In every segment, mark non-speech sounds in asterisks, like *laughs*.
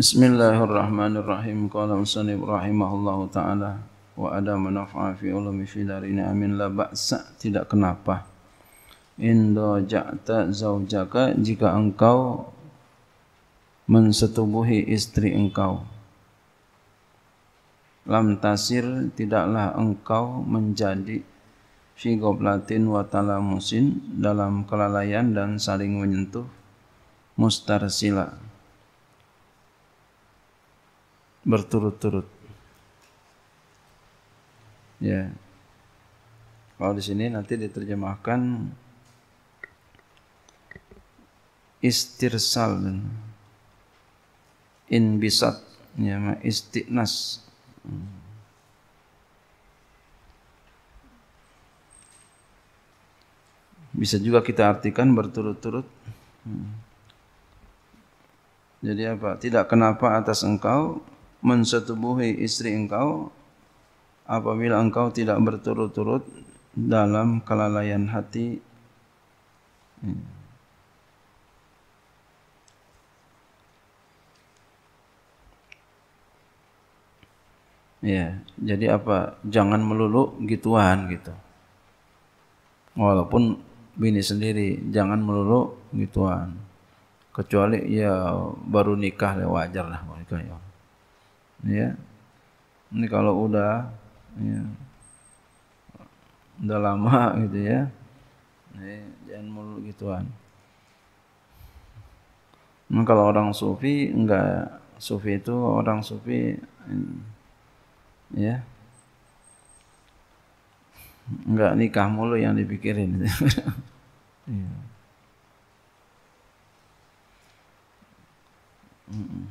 Bismillahirrahmanirrahim. Qala Musannif rahimahullahu taala wa ada manafa'a fi ulumi fi darina amin la ba'sa tidak kenapa. Indo ja'ta zaujaka jika engkau mensetubuhi istri engkau. Lam tasir tidaklah engkau menjadi fi goblatin wa talamusin dalam kelalaian dan saling menyentuh mustarsila. Mustarsila. berturut-turut. Ya. Kalau di sini nanti diterjemahkan istirsal inbisat ya istiqnas bisa juga kita artikan berturut-turut jadi apa tidak kenapa atas engkau mensetubuhi istri engkau apabila engkau tidak berturut-turut dalam kelalaian hati Ya, jadi apa? Jangan melulu gituan gitu. Walaupun bini sendiri, jangan melulu gituan. Kecuali ya baru nikah lewajar lah mereka ya ya ini kalau udah ya, udah lama *laughs* gitu ya ini jangan mulu gituan nah, kalau orang sufi enggak sufi itu orang sufi ya enggak nikah mulu yang dipikirin *laughs* mm -mm.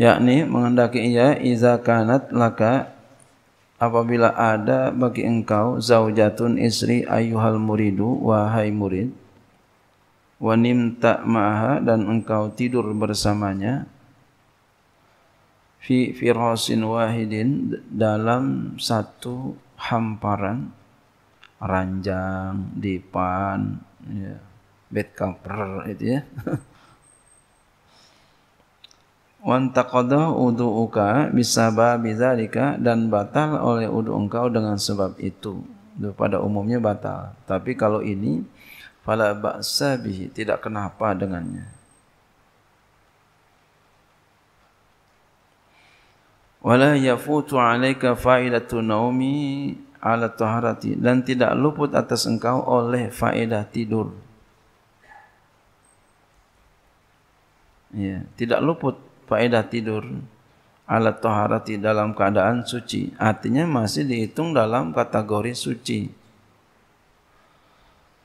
yakni menghendaki ia iza kanat laka apabila ada bagi engkau zaujatun istri ayuhal muridu wahai murid wa nimta ma'aha dan engkau tidur bersamanya fi firasin wahidin dalam satu hamparan ranjang dipan ya bed cover itu ya *laughs* Wan wantaqada wudu'uka bisababi zalika dan batal oleh wudu' engkau dengan sebab itu. Pada umumnya batal. Tapi kalau ini fala bahasa bihi, tidak kenapa dengannya. Wala yafutu alaika fa'ilatu naumi ala taharati dan tidak luput atas engkau oleh faidah tidur. Ya, tidak luput faedah tidur alat toharati dalam keadaan suci artinya masih dihitung dalam kategori suci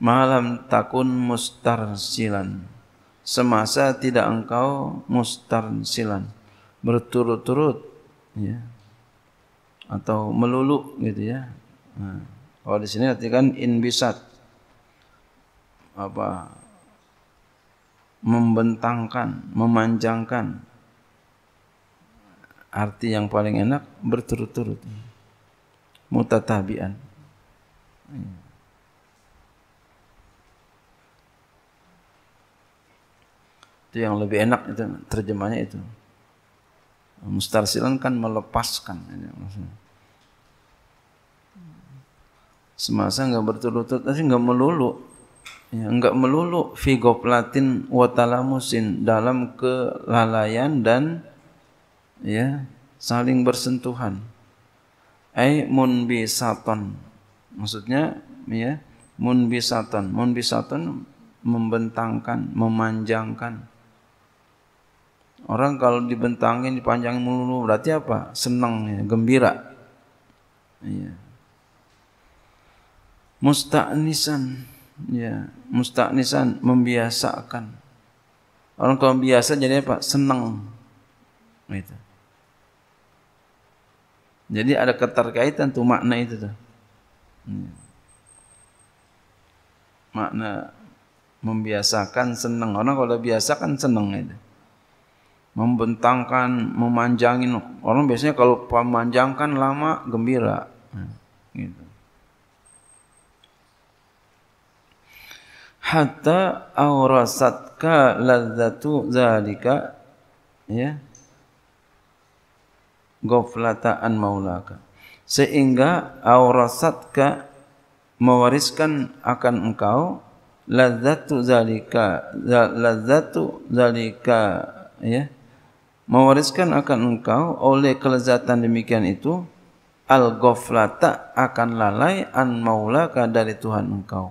malam takun mustarsilan semasa tidak engkau mustarsilan berturut-turut ya atau melulu gitu ya nah, kalau di sini artinya kan inbisat apa membentangkan memanjangkan arti yang paling enak berturut-turut mutatabian itu yang lebih enak itu terjemahnya itu mustarsilan kan melepaskan semasa nggak berturut-turut tapi nggak melulu ya, nggak melulu figoplatin watalamusin dalam kelalaian dan ya saling bersentuhan ai munbisatan maksudnya ya munbisatan munbisatan membentangkan memanjangkan orang kalau dibentangin dipanjangin mulu berarti apa senang ya gembira ya musta'nisan ya musta'nisan membiasakan orang kalau biasa jadi apa senang gitu Jadi ada keterkaitan tuh makna itu tuh. Hmm. Makna membiasakan senang. Orang kalau biasa kan senang itu. Membentangkan, memanjangin. Orang biasanya kalau memanjangkan lama gembira. Hmm. Gitu. Hatta aurasatka ladzatu zalika ya yeah ghaflatan maulaka sehingga aurasatka mewariskan akan engkau ladzatu zalika ladzatu zalika ya mewariskan akan engkau oleh kelezatan demikian itu al goflata akan lalai an maulaka dari Tuhan engkau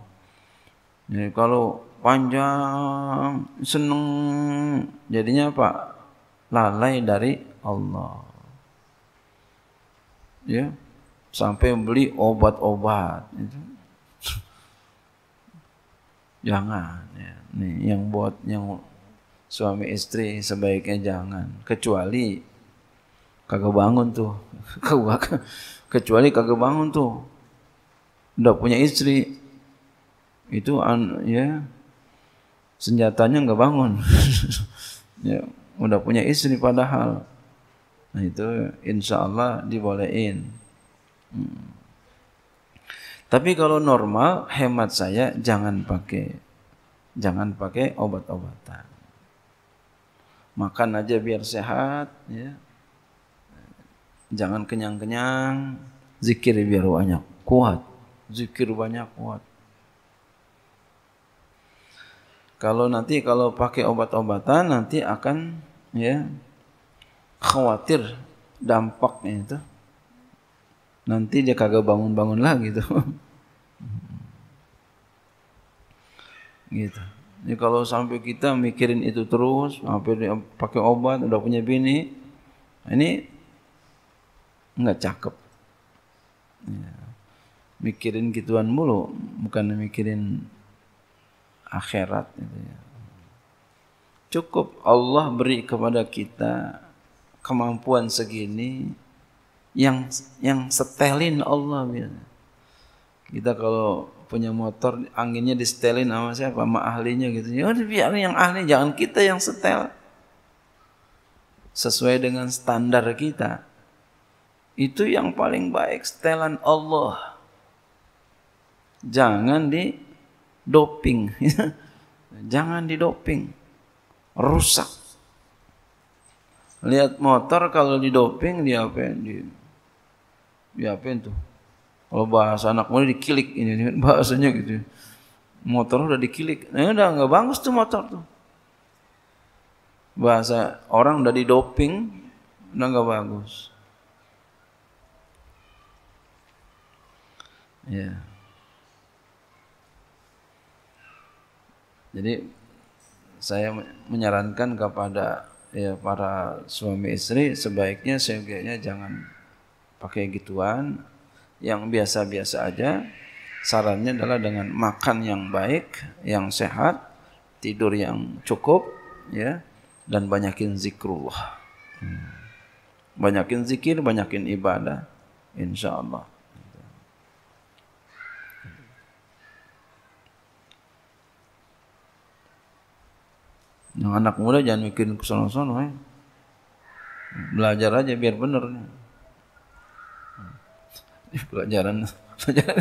jadi kalau panjang senang jadinya apa lalai dari Allah ya sampai beli obat-obat itu jangan ya. nih yang buat yang suami istri sebaiknya jangan kecuali kagak bangun tuh *laughs* kecuali kagak bangun tuh udah punya istri itu an, ya senjatanya nggak bangun *laughs* ya udah punya istri padahal Nah itu insya Allah dibolehin. Hmm. Tapi kalau normal, hemat saya jangan pakai jangan pakai obat-obatan. Makan aja biar sehat, ya. Jangan kenyang-kenyang, zikir biar banyak, kuat. Zikir banyak kuat. Kalau nanti kalau pakai obat-obatan nanti akan ya khawatir dampaknya itu nanti dia kagak bangun-bangun lagi gitu gitu jadi kalau sampai kita mikirin itu terus sampai pakai obat udah punya bini ini nggak cakep ya. mikirin gituan mulu bukan mikirin akhirat gitu ya. cukup Allah beri kepada kita kemampuan segini yang yang setelin Allah kita kalau punya motor anginnya disetelin sama siapa sama ahlinya gitu ya biar yang ahli jangan kita yang setel sesuai dengan standar kita itu yang paling baik setelan Allah jangan di doping *laughs* jangan di doping rusak lihat motor kalau di doping dia apa di dia apa itu kalau bahasa anak muda dikilik ini, ini *laughs* bahasanya gitu ya. motor udah dikilik nah, udah nggak bagus tuh motor tuh bahasa orang udah di doping udah nggak bagus ya jadi saya menyarankan kepada ya para suami istri sebaiknya sebaiknya jangan pakai gituan yang biasa-biasa aja sarannya adalah dengan makan yang baik yang sehat tidur yang cukup ya dan banyakin zikrullah hmm. banyakin zikir banyakin ibadah insyaallah Yang anak muda jangan mikirin ke sono ya. Eh. Belajar aja biar bener. Pelajaran pelajaran.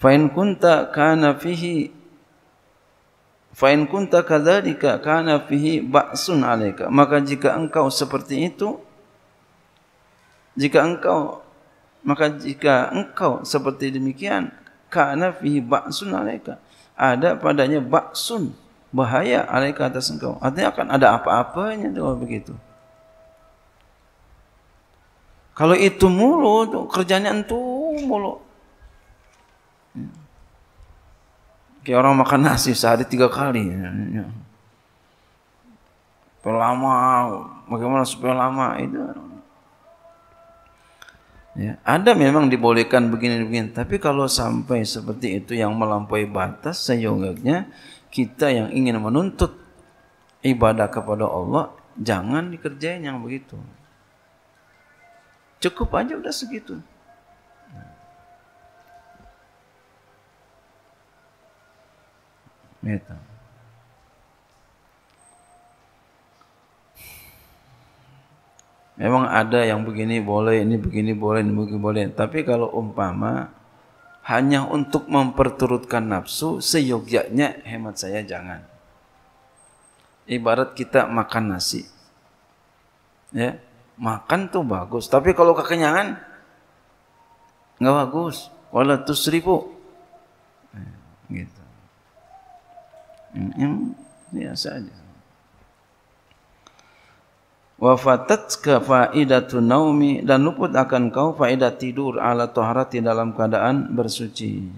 Fa'in kunta kana fihi Fa'in kun tak kunta kadzalika karena fihi baksun aleka Maka jika engkau seperti itu jika engkau maka jika engkau seperti demikian karena fihi baksun aleka Ada padanya baksun bahaya aleka atas engkau. Artinya akan ada apa-apanya tu begitu. Kalau itu mulu, kerjanya itu mulu. Kayak orang makan nasi sehari tiga kali. Pelama, bagaimana supaya lama itu. Ya, ada memang dibolehkan begini-begini, tapi kalau sampai seperti itu yang melampaui batas, seyogaknya kita yang ingin menuntut ibadah kepada Allah, jangan dikerjain yang begitu. Cukup aja udah segitu. Meta. Memang ada yang begini boleh, ini begini boleh, ini begini boleh. Tapi kalau umpama hanya untuk memperturutkan nafsu, seyogyaknya hemat saya jangan. Ibarat kita makan nasi. Ya, makan tuh bagus, tapi kalau kekenyangan nggak bagus. Wala ribu nah, Gitu. yang biasa saja. Wafatat ke faidatu naumi dan luput akan kau faidat tidur ala taharati dalam keadaan bersuci.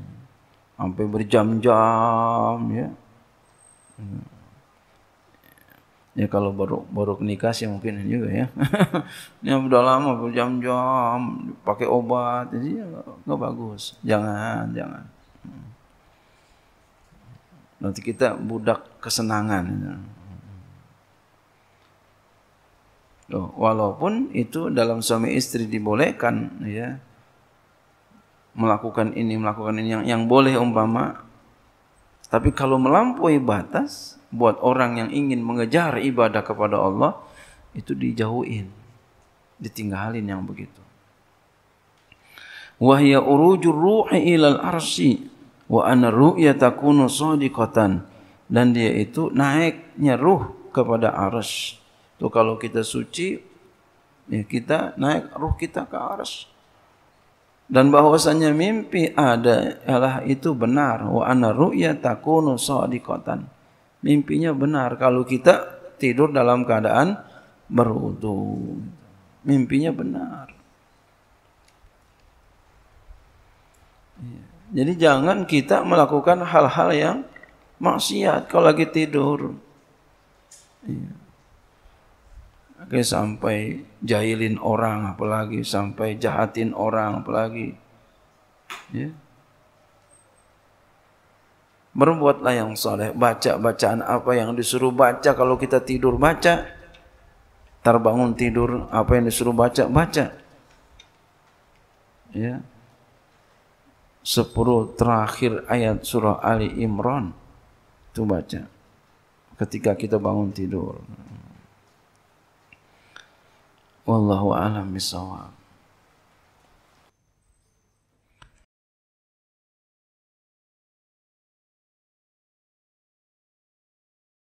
Sampai berjam-jam ya. Hmm. Ya kalau baru baru nikah sih mungkin juga ya. Ini *laughs* ya, sudah lama berjam-jam pakai obat jadi ya, bagus. Jangan jangan. Hmm. Nanti kita budak kesenangan. Loh, walaupun itu dalam suami istri dibolehkan ya melakukan ini melakukan ini yang yang boleh umpama tapi kalau melampaui batas buat orang yang ingin mengejar ibadah kepada Allah itu dijauhin ditinggalin yang begitu wahya urujur ruhi ilal arsi wa anna ru'ya takunu sadiqatan dan dia itu naiknya ruh kepada arsy Itu kalau kita suci ya kita naik ruh kita ke arsy Dan bahwasanya mimpi ada ialah itu benar wa anna ru'ya takunu sadiqatan Mimpinya benar kalau kita tidur dalam keadaan berwudu. Mimpinya benar. Yeah. Jadi jangan kita melakukan hal-hal yang maksiat kalau lagi tidur. Iya. Oke, sampai jahilin orang apalagi sampai jahatin orang apalagi. Ya. Berbuatlah yang soleh. Baca bacaan apa yang disuruh baca kalau kita tidur baca. Terbangun tidur apa yang disuruh baca baca. Ya. 10 terakhir ayat surah Ali Imran itu baca ketika kita bangun tidur wallahu alam bishawab.